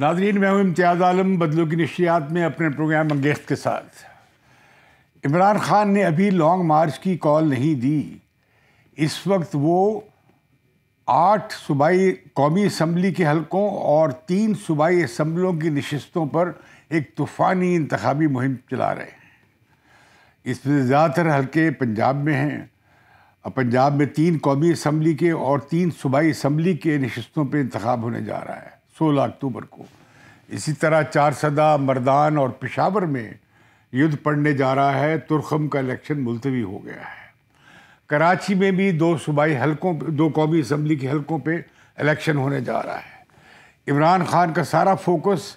नाजरीन मैं हूँ इम्तियाज़ आलम बदलों की नशियात में अपने प्रोग्राम अंगेस्त के साथ इमरान ख़ान ने अभी लॉन्ग मार्च की कॉल नहीं दी इस वक्त वो आठ सूबाई कौमी असम्बली के हलकों और तीन सूबाई असम्बलों की नशस्तों पर एक तूफ़ानी इंतबी मुहिम चला रहे हैं इसमें ज़्यादातर हल्के पंजाब में हैं और पंजाब में तीन कौमी असम्बली के और तीन सूबाई असम्बली के नशस्तों पर इंतब होने जा रहा है 16 अक्टूबर को इसी तरह चार सदा मर्दान और पिशावर में युद्ध पड़ने जा रहा है तुरखम का इलेक्शन मुलतवी हो गया है कराची में भी दो सूबाई हलकों दो कौमी असम्बली के हलकों पे इलेक्शन होने जा रहा है इमरान खान का सारा फोकस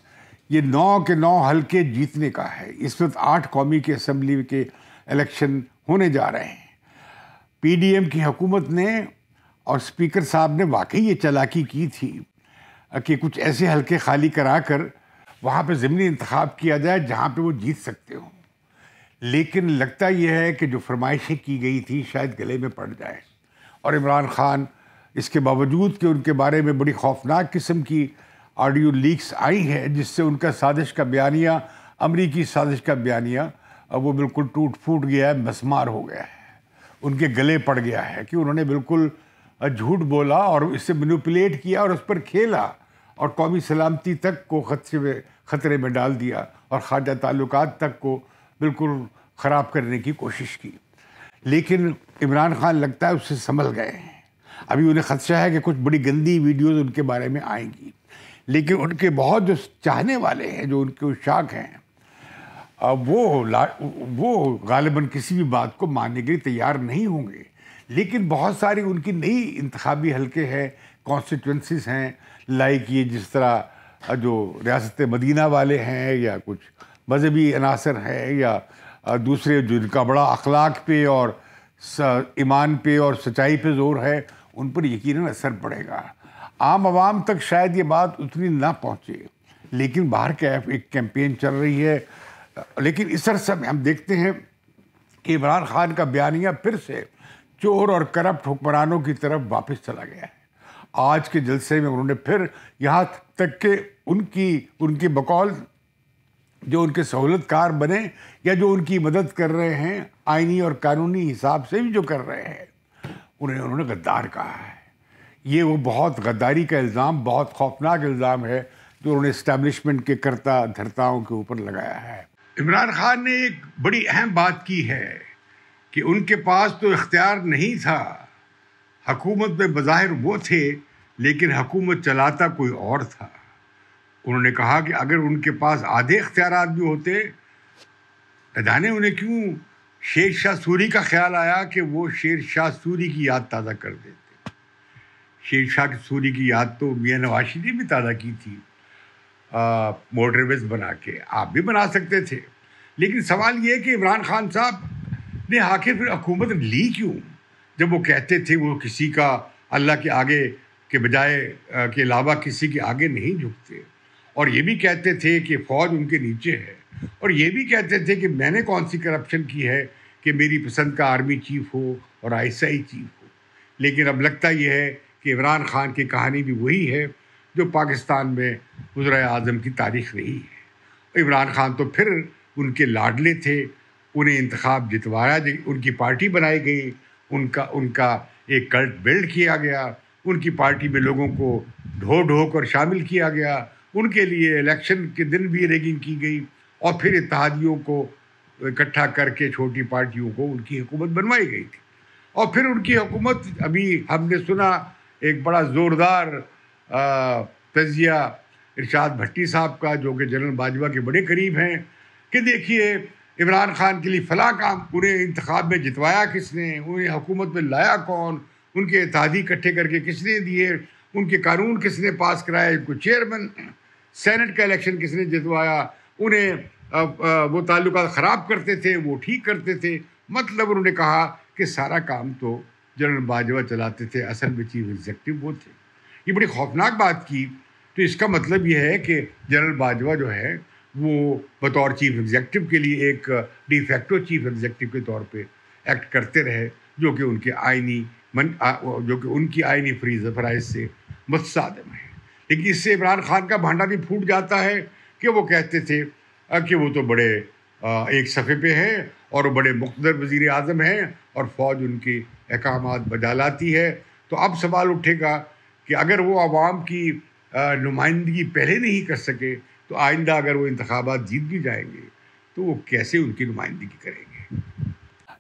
ये नौ के नौ हलके जीतने का है इस वक्त आठ कौमी के असम्बली के इलेक्शन होने जा रहे हैं पीडीएम की हुकूमत ने और स्पीकर साहब ने वाकई ये चलाकी की थी कि कुछ ऐसे हल्के खाली करा कर वहाँ पर ज़मनी इंतखब किया जाए जहाँ पर वो जीत सकते हों लेकिन लगता यह है कि जो फरमाइशें की गई थी शायद गले में पड़ जाए और इमरान ख़ान इसके बावजूद कि उनके बारे में बड़ी खौफनाक किस्म की ऑडियो लीक्स आई हैं जिससे उनका साजिश का बयानिया अमरीकी साजिश का बयानिया वो बिल्कुल टूट फूट गया है मसमार हो गया है उनके गले पड़ गया है कि उन्होंने बिल्कुल झूठ बोला और इससे मैनिपुलेट किया और उस पर खेला और कौमी सलामती तक को खतरे में ख़तरे में डाल दिया और खाजा ताल्लुक तक को बिल्कुल ख़राब करने की कोशिश की लेकिन इमरान खान लगता है उससे संभल गए हैं अभी उन्हें खदशा है कि कुछ बड़ी गंदी वीडियोज़ उनके बारे में आएंगी लेकिन उनके बहुत जो चाहने वाले हैं जो उनके उशाक हैं वो ला वो गालिबा किसी भी बात को मानने के लिए तैयार नहीं होंगे लेकिन बहुत सारी उनकी नई इंतबी हल्के हैं कॉन्स्टिट्यूंसीज हैं लाइक ये जिस तरह जो रियासत मदीना वाले हैं या कुछ मजहबी अनासर हैं या दूसरे जो जिनका बड़ा अखलाक पे और ईमान पे और सच्चाई पे जोर है उन पर यकीन असर पड़ेगा आम आवाम तक शायद ये बात उतनी ना पहुँचे लेकिन बाहर का एक कैंपेन चल रही है लेकिन इस अरसा में हम देखते हैं कि इमरान खान का बयानिया फिर से चोर और करप्ट हुक्मरानों की तरफ वापस चला गया है आज के जलसे में उन्होंने फिर यहाँ तक के उनकी उनके बकौल जो उनके सहूलतकार बने या जो उनकी मदद कर रहे हैं आइनी और कानूनी हिसाब से भी जो कर रहे हैं उन्हें उन्होंने गद्दार कहा है ये वो बहुत गद्दारी का इल्ज़ाम बहुत खौफनाक इल्ज़ाम है जो उन्होंने इस्टेब्लिशमेंट के करता धरताओं के ऊपर लगाया है इमरान खान ने एक बड़ी अहम बात की है कि उनके पास तो इख्तियार नहीं था हकूमत में बज़ाहिर वो थे लेकिन हकूमत चलाता कोई और था उन्होंने कहा कि अगर उनके पास आधे इख्तियार भी होते जाने उन्हें क्यों शेर शाह सूरी का ख्याल आया कि वो शेर शाह सूरी की याद ताज़ा कर देते शेर शाह सूरी की याद तो मियाँ नवाशी ने भी ताज़ा की थी मोटरवेज बना के आप भी बना सकते थे लेकिन सवाल ये कि इमरान खान साहब ने आखिर फिर हकूमत ली क्यों जब वो कहते थे वो किसी का अल्लाह के आगे के बजाय के अलावा किसी के आगे नहीं झुकते और ये भी कहते थे कि फ़ौज उनके नीचे है और ये भी कहते थे कि मैंने कौन सी करप्शन की है कि मेरी पसंद का आर्मी चीफ हो और आई चीफ हो लेकिन अब लगता यह है कि इमरान खान की कहानी भी वही है जो पाकिस्तान में वज्र आज़म की तारीख रही है इमरान खान तो फिर उनके लाडले थे उन्हें इंतखब जितवाया उनकी पार्टी बनाई गई उनका उनका एक कल्ट बिल्ड किया गया उनकी पार्टी में लोगों को ढो ढो कर शामिल किया गया उनके लिए इलेक्शन के दिन भी रेगिंग की गई और फिर इतिहादियों को इकट्ठा करके छोटी पार्टियों को उनकी हुकूमत बनवाई गई थी और फिर उनकी हुकूमत अभी हमने सुना एक बड़ा ज़ोरदार तजिया इरशाद भट्टी साहब का जो कि जनरल बाजवा के बड़े करीब हैं कि देखिए इमरान खान के लिए फला काम उन्हें इंतखब में जितवाया किसने उन्हें हुकूमत में लाया कौन उनके इतिहादी इकट्ठे करके किसने दिए उनके कानून किसने पास कराए उनको चेयरमैन सेनेट का इलेक्शन किसने जितवाया उन्हें वो ताल्लुक ख़राब करते थे वो ठीक करते थे मतलब उन्होंने कहा कि सारा काम तो जनरल बाजवा चलाते थे असल में चीफ एग्जेक्टिव वो थे ये बड़ी खौफनाक बात की तो इसका मतलब यह है कि जनरल बाजवा जो है वो बतौर चीफ एग्जेक्टिव के लिए एक डिफेक्टो चीफ एग्जेक्टिव के तौर पे एक्ट करते रहे जो कि उनके आइनी मन आ, जो कि उनकी आइनी फ्रीज फराइज से मुतसादम है लेकिन इससे इमरान खान का भांडा भी फूट जाता है कि वो कहते थे कि वो तो बड़े एक सफ़े पे हैं और बड़े मुखदर वज़ी अजम हैं और फ़ौज उनके अहकाम बजा लाती है तो अब सवाल उठेगा कि अगर वो आवाम की नुमाइंदगी पहले नहीं कर सके तो आइंदा अगर वो इंतबात जीत भी जाएंगे तो वो कैसे उनकी नुमाइंदगी करेंगे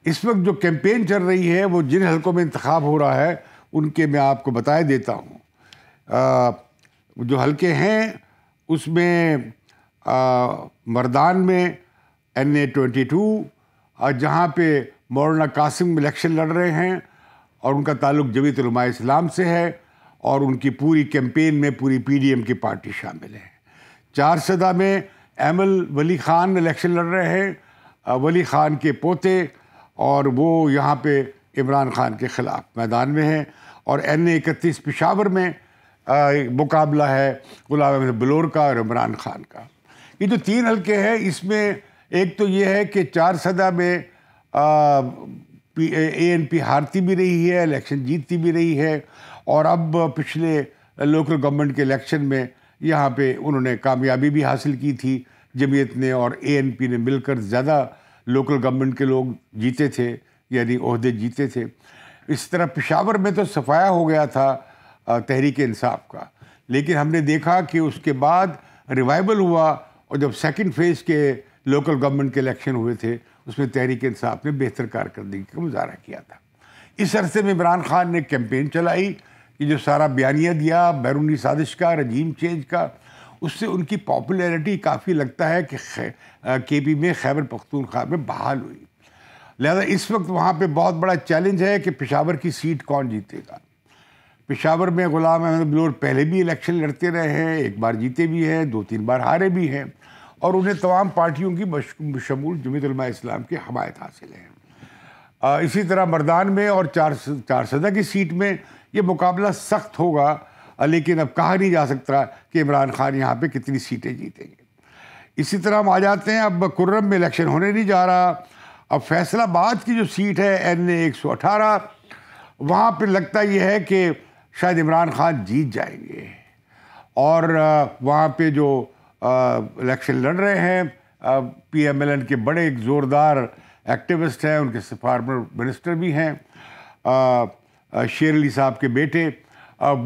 इस वक्त जो कैंपेन चल रही है वो जिन हलकों में इंतखब हो रहा है उनके मैं आपको बताए देता हूँ जो हलके हैं उसमें मरदान मर्दान में एन ए ट्वेंटी टू जहाँ पे मौलाना कासिम इलेक्शन लड़ रहे हैं और उनका ताल्लुक जवीतलमा इस्लाम से है और उनकी पूरी कैंपेन में पूरी पीडीएम की पार्टी शामिल है चार सदा में एमल वली ख़ान इलेक्शन लड़ रहे हैं वली ख़ान के पोते और वो यहाँ पे इमरान ख़ान के ख़िलाफ़ मैदान में हैं और एन ए इकतीस पिशावर में मुकाबला है गुलाम अहमद बलोर का और इमरान ख़ान का ये जो तीन हल्के हैं इसमें एक तो ये है कि चार सदा में ए एन पी हारती भी रही है इलेक्शन जीतती भी रही है और अब पिछले लोकल गवर्नमेंट के इलेक्शन में यहाँ पे उन्होंने कामयाबी भी हासिल की थी जमीयत ने और एएनपी ने मिलकर ज़्यादा लोकल गवर्नमेंट के लोग जीते थे यानी अहदे जीते थे इस तरह पिशावर में तो सफाया हो गया था तहरीक इंसाफ का लेकिन हमने देखा कि उसके बाद रिवाइवल हुआ और जब सेकंड फेज़ के लोकल गवर्नमेंट के इलेक्शन हुए थे उसमें तहरीक इंसाफ ने बेहतर कारकर्दगी का मुजाहरा किया था इस अरसे में इमरान खान ने कैंपेन चलाई ये जो सारा बयानिया दिया बैरूनी साजिश का रजीम चेंज का उससे उनकी पॉपुलैरिटी काफ़ी लगता है कि के पी में खैबर पख्तूनख्वा में बहाल हुई लिहाजा इस वक्त वहाँ पर बहुत बड़ा चैलेंज है कि पेशावर की सीट कौन जीतेगा पेशावर में गुलाम अहमद बिलोर पहले भी इलेक्शन लड़ते रहे हैं एक बार जीते भी हैं दो तीन बार हारे भी हैं और उन्हें तमाम पार्टियों की बशमूल जमीतलमा इस्लाम की हमायत हासिल है इसी तरह मर्दान में और चार चार सदा की सीट में ये मुकाबला सख्त होगा लेकिन अब कहा नहीं जा सकता कि इमरान खान यहाँ पे कितनी सीटें जीतेंगे इसी तरह हम आ जाते हैं अब कुर्रम में इलेक्शन होने नहीं जा रहा अब फैसलाबाद की जो सीट है एन ए एक सौ अठारह वहाँ पर लगता यह है कि शायद इमरान खान जीत जाएंगे और वहाँ पर जो इलेक्शन लड़ रहे हैं पी एम एल एन के बड़े एक ज़ोरदार एक्टिविस्ट हैं उनके फार्मर मिनिस्टर भी हैं शेर अली साहब के बेटे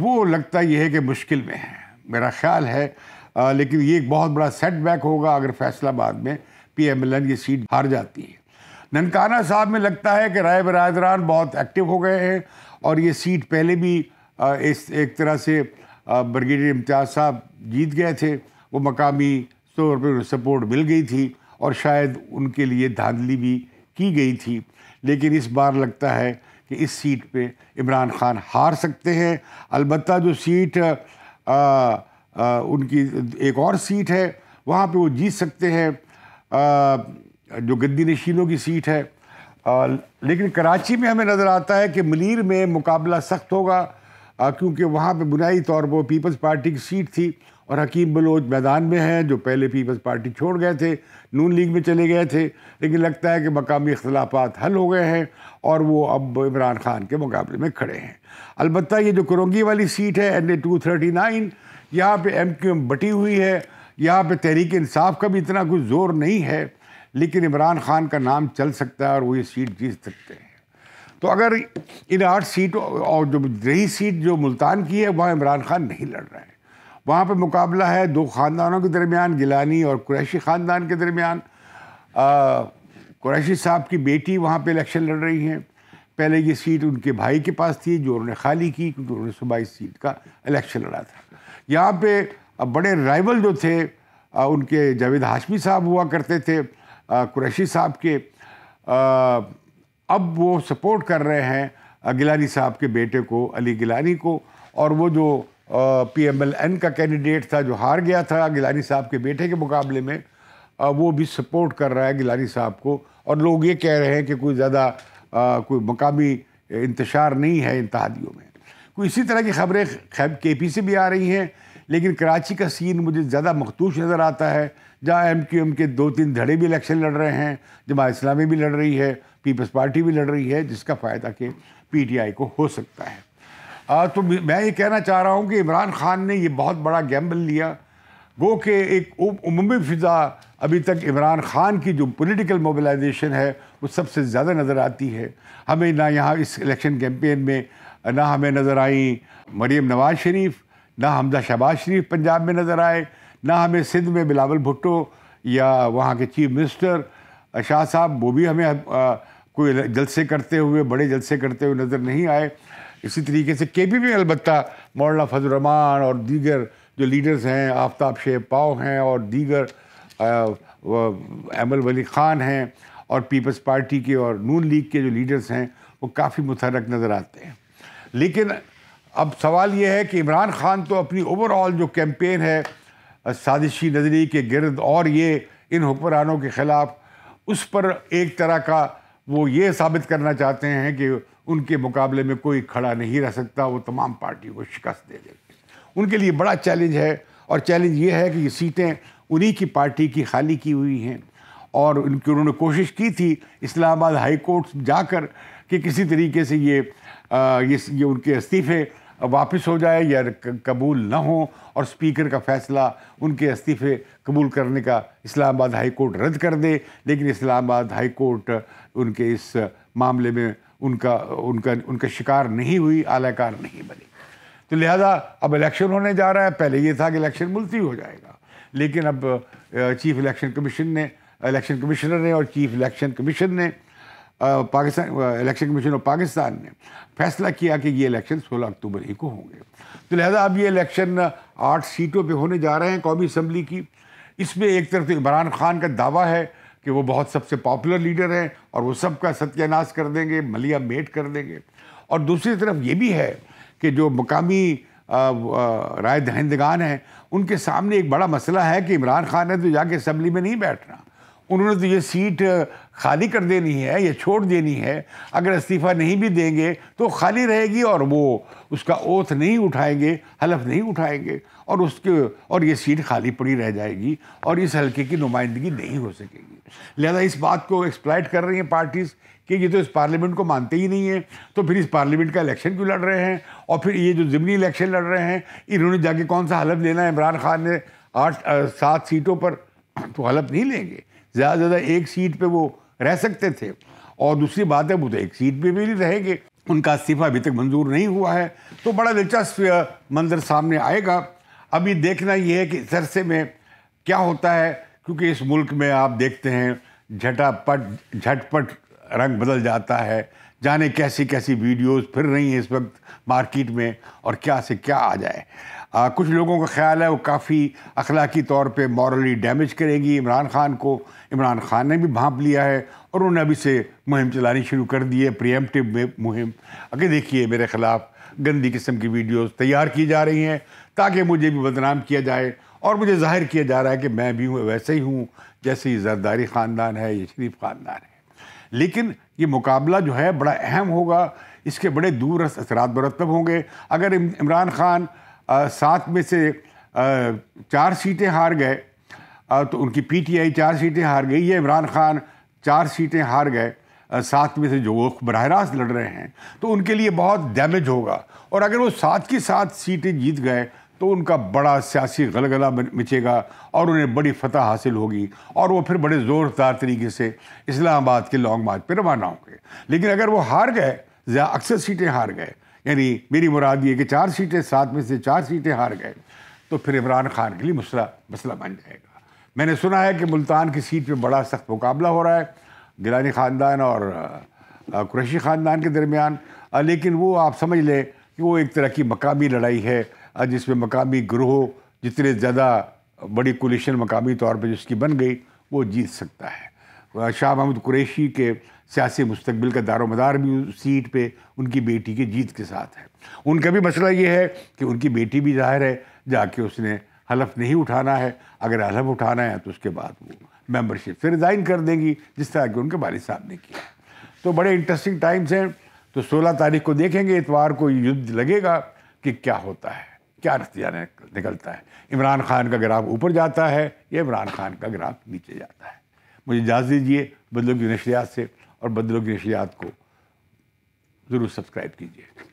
वो लगता यह है कि मुश्किल में है मेरा ख्याल है लेकिन ये एक बहुत बड़ा सेटबैक होगा अगर फैसलाबाद में पी एम एल एन ये सीट हार जाती है ननकाना साहब में लगता है कि राय बरदरान बहुत एक्टिव हो गए हैं और ये सीट पहले भी इस एक तरह से ब्रिगेडियर इम्तियाज साहब जीत गए थे वो मकामी तौर पर सपोर्ट मिल गई थी और शायद उनके लिए धांधली भी की गई थी लेकिन इस बार लगता है कि इस सीट पे इमरान खान हार सकते हैं अलबत् जो सीट आ, आ, उनकी एक और सीट है वहाँ पे वो जीत सकते हैं जो गद्दी नशीनों की सीट है आ, लेकिन कराची में हमें नज़र आता है कि मलिर में मुकाबला सख्त होगा क्योंकि वहाँ पे बुनियादी तौर पर पीपल्स पार्टी की सीट थी और हकीम बलोच मैदान में हैं जो पहले पीपल्स पार्टी छोड़ गए थे नून लीग में चले गए थे लेकिन लगता है कि मकामी अख्तलाफा हल हो गए हैं और वो अब इमरान खान के मुकाबले में खड़े हैं अलबत् ये जो करोंगी वाली सीट है N A two thirty nine यहाँ पर एम क्यू एम बटी हुई है यहाँ पर तहरीक इंसाफ का भी इतना कुछ ज़ोर नहीं है लेकिन इमरान खान का नाम चल सकता है और वो ये सीट जीत सकते हैं तो अगर इन आठ सीटों और जो रही सीट जो मुल्तान की है वहाँ इमरान खान नहीं लड़ रहे हैं वहाँ पर मुकाबला है दो ख़ानदानों के दरमियान गिलानी और कुरैशी ख़ानदान के दरमियान कुरैशी साहब की बेटी वहाँ पे इलेक्शन लड़ रही हैं पहले ये सीट उनके भाई के पास थी जो उन्होंने खाली की क्योंकि उन्होंने इस सीट का इलेक्शन लड़ा था यहाँ पे बड़े राइवल जो थे उनके जावेद हाशमी साहब हुआ करते थे कुरैशी साहब के अब वो सपोर्ट कर रहे हैं गिलानी साहब के बेटे को अली गिलानी को और वो जो पी एम एल एन का कैंडिडेट था जो हार गया था गिलानी साहब के बेटे के मुकाबले में वो भी सपोर्ट कर रहा है गिलानी साहब को और लोग ये कह रहे हैं कि कोई ज़्यादा कोई मकामी इंतशार नहीं है इन में कोई इसी तरह की खबरें के पी से भी आ रही हैं लेकिन कराची का सीन मुझे ज़्यादा मखतूश नज़र आता है जहाँ एम क्यू एम के दो तीन धड़े भी इलेक्शन लड़ रहे हैं जमा इस्लामी भी लड़ रही है पीपल्स पार्टी भी लड़ रही है जिसका फ़ायदा के पी टी आई को हो सकता है तो मैं ये कहना चाह रहा हूँ कि इमरान खान ने ये बहुत बड़ा गैम्बल लिया गो कि एक उमूमी फ़िज़ा अभी तक इमरान खान की जो पॉलिटिकल मोबिलाइजेशन है वो सबसे ज़्यादा नज़र आती है हमें ना यहाँ इस इलेक्शन कैंपेन में ना हमें नज़र आई मरीम नवाज़ शरीफ ना हमदा शहबाज शरीफ पंजाब में नज़र आए ना हमें सिंध में बिलावल भुट्टो या वहाँ के चीफ मिनिस्टर शाह साहब वो भी हमें आ, कोई जलसे करते हुए बड़े जलसे करते हुए नज़र नहीं आए इसी तरीके से के पी में अलबत् मौलाना फजलरहमान और दीगर जो लीडर्स हैं आफ्ताब शेख पाओ हैं और दीगर एमल वली ख़ान हैं और पीपल्स पार्टी के और नून लीग के जो लीडर्स हैं वो काफ़ी मुतरक नज़र आते हैं लेकिन अब सवाल ये है कि इमरान खान तो अपनी ओवरऑल जो कैम्पेन है साजिशी नजरी के गर्द और ये इन हुक्मरानों के ख़िलाफ़ उस पर एक तरह का वो ये साबित करना चाहते हैं कि उनके मुकाबले में कोई खड़ा नहीं रह सकता वो तमाम पार्टी को शिकस्त दे देंगे उनके लिए बड़ा चैलेंज है और चैलेंज ये है कि ये सीटें उन्हीं की पार्टी की खाली की हुई हैं और उनकी उन्होंने कोशिश की थी इस्लामाबाद हाई कोर्ट जाकर कि किसी तरीके से ये आ, ये, ये उनके इस्तीफे वापस हो जाए या कबूल ना हो और स्पीकर का फैसला उनके इस्तीफे कबूल करने का इस्लामाबाद हाई कोर्ट रद्द कर दे लेकिन इस्लामाबाद हाई कोर्ट उनके इस मामले में उनका उनका उनका शिकार नहीं हुई आलाकार नहीं बनी तो लिहाजा अब इलेक्शन होने जा रहा है पहले ये था कि इलेक्शन मुलतवी हो जाएगा लेकिन अब चीफ इलेक्शन कमीशन ने इलेक्शन कमिश्नर ने और चीफ इलेक्शन कमीशन ने Pakistan election commission of Pakistan ने फैसला किया कि ये इलेक्शन 16 अक्टूबर ही को होंगे तो लिहाजा अब ये इलेक्शन आठ सीटों पे होने जा रहे हैं कौमी असम्बली की इसमें एक तरफ तो इमरान खान का दावा है कि वो बहुत सबसे पॉपुलर लीडर हैं और वो सबका सत्यानाश कर देंगे मलिया मेट कर देंगे और दूसरी तरफ ये भी है कि जो मकामी राय दहिंदगान हैं उनके सामने एक बड़ा मसला है कि इमरान खान ने तो जाके असम्बली में नहीं बैठना उन्होंने तो ये सीट खाली कर देनी है या छोड़ देनी है अगर इस्तीफ़ा नहीं भी देंगे तो खाली रहेगी और वो उसका ओथ नहीं उठाएंगे हलफ नहीं उठाएंगे और उसके और ये सीट खाली पड़ी रह जाएगी और इस हल्के की नुमाइंदगी नहीं हो सकेगी लिहाजा इस बात को एक्सप्लाइट कर रही हैं पार्टीज़ कि ये तो इस पार्लियामेंट को मानते ही नहीं है तो फिर इस पार्लियामेंट का इलेक्शन क्यों लड़ रहे हैं और फिर ये जो ज़िमनी इलेक्शन लड़ रहे हैं इन्होंने जाके कौन सा हलफ लेना है इमरान खान ने आठ सात सीटों पर तो हलफ नहीं लेंगे ज़्यादा से ज़्यादा एक सीट पर वो रह सकते थे और दूसरी बात है वो तो एक सीट पे भी रहेंगे उनका इस्तीफा अभी तक मंजूर नहीं हुआ है तो बड़ा दिलचस्प मंजर सामने आएगा अभी देखना यह है कि इस अरसे में क्या होता है क्योंकि इस मुल्क में आप देखते हैं झटापट झटपट रंग बदल जाता है जाने कैसी कैसी वीडियोस फिर रही हैं इस वक्त मार्केट में और क्या से क्या आ जाए आ, कुछ लोगों का ख्याल है वो काफ़ी अखलाकी तौर पे मॉरली डैमेज करेगी इमरान खान को इमरान खान ने भी भांप लिया है और उन्होंने अभी से मुहिम चलानी शुरू कर दी है प्रियमटिव में मुहिम अगर देखिए मेरे ख़िलाफ़ गंदी किस्म की वीडियोस तैयार की जा रही हैं ताकि मुझे भी बदनाम किया जाए और मुझे जाहिर किया जा रहा है कि मैं भी हूँ वैसे ही हूँ जैसे ये जरदारी ख़ानदान है ये शरीफ ख़ानदान है लेकिन ये मुकाबला जो है बड़ा अहम होगा इसके बड़े दूर असरात मरतब होंगे अगर इमरान खान सात में से चार सीटें हार गए तो उनकी पीटीआई चार सीटें हार गई ये इमरान खान चार सीटें हार गए सात में से जो वो बरह रास्त लड़ रहे हैं तो उनके लिए बहुत डैमेज होगा और अगर वो सात की सात सीटें जीत गए तो उनका बड़ा सियासी गलगला मिचेगा और उन्हें बड़ी फतह हासिल होगी और वो फिर बड़े ज़ोरदार तरीके से इस्लामाबाद के लॉन्ग मार्च पर रवाना होंगे लेकिन अगर वो हार गए अक्सर सीटें हार गए यानी मेरी मुराद ये कि चार सीटें सात में से चार सीटें हार गए तो फिर इमरान खान के लिए मसला मसला बन जाएगा मैंने सुना है कि मुल्तान की सीट पर बड़ा सख्त मुकाबला हो रहा है गिलानी ख़ानदान और कुरैशी ख़ानदान के दरमियान लेकिन वो आप समझ लें कि वो एक तरह की मकामी लड़ाई है जिसमें मकामी ग्रोह जितने ज़्यादा बड़ी कोलिशन मकामी तौर पर जिसकी बन गई वो जीत सकता है शाह महमूद कुरैशी के सियासी मुस्तबिल का दारो मदार भी उस सीट पर उनकी बेटी के जीत के साथ है उनका भी मसला ये है कि उनकी बेटी भी जाहिर है जाके उसने हलफ नहीं उठाना है अगर हलफ उठाना है तो उसके बाद वो मेंबरशिप से रिज़ाइन कर देंगी जिस तरह के उनके वालिद साहब ने किया तो बड़े इंटरेस्टिंग टाइम्स हैं तो 16 तारीख को देखेंगे इतवार को युद्ध लगेगा कि क्या होता है क्या नतीजा निकलता है इमरान खान का ग्राफ ऊपर जाता है या इमरान खान का ग्राफ नीचे जाता है मुझे इजाज़ दीजिए बदलों की नशरियात से और बदलों की नशरियात को ज़रूर सब्सक्राइब कीजिए